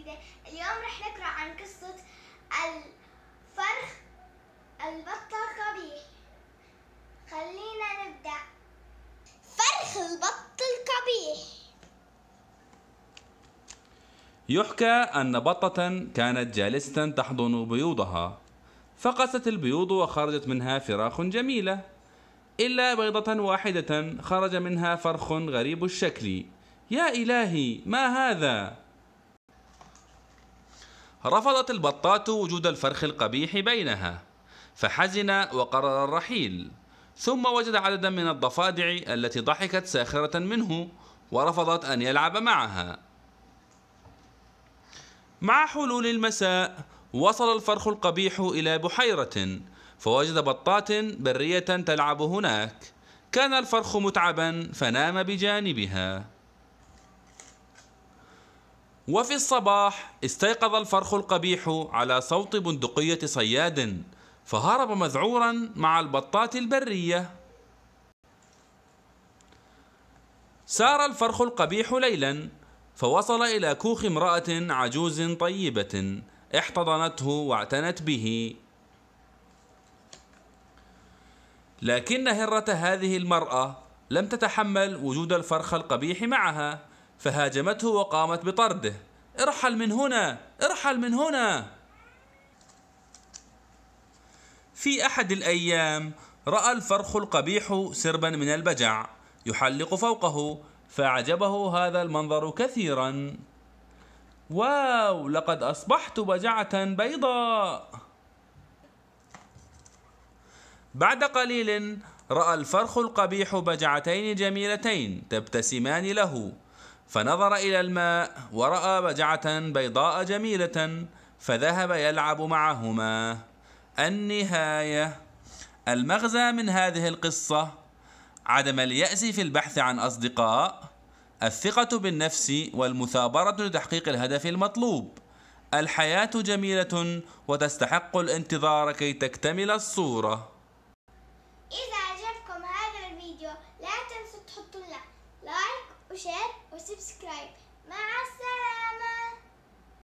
جديدة اليوم رح نقرأ عن قصة الفرخ البطة القبيح خلينا نبدأ فرخ البط القبيح يحكى أن بطة كانت جالسة تحضن بيوضها فقست البيوض وخرجت منها فراخ جميلة إلا بيضة واحدة خرج منها فرخ غريب الشكل يا إلهي ما هذا رفضت البطات وجود الفرخ القبيح بينها فحزن وقرر الرحيل ثم وجد عددا من الضفادع التي ضحكت ساخرة منه ورفضت أن يلعب معها مع حلول المساء وصل الفرخ القبيح إلى بحيرة فوجد بطات برية تلعب هناك كان الفرخ متعبا فنام بجانبها وفي الصباح استيقظ الفرخ القبيح على صوت بندقية صياد فهرب مذعورا مع البطات البرية سار الفرخ القبيح ليلا فوصل إلى كوخ امرأة عجوز طيبة احتضنته واعتنت به لكن هرة هذه المرأة لم تتحمل وجود الفرخ القبيح معها فهاجمته وقامت بطرده ارحل من هنا ارحل من هنا في احد الايام راى الفرخ القبيح سربا من البجع يحلق فوقه فاعجبه هذا المنظر كثيرا واو لقد اصبحت بجعه بيضاء بعد قليل راى الفرخ القبيح بجعتين جميلتين تبتسمان له فنظر إلى الماء ورأى بجعة بيضاء جميلة فذهب يلعب معهما النهاية المغزى من هذه القصة عدم اليأس في البحث عن أصدقاء الثقة بالنفس والمثابرة لتحقيق الهدف المطلوب الحياة جميلة وتستحق الانتظار كي تكتمل الصورة share or subscribe. Mas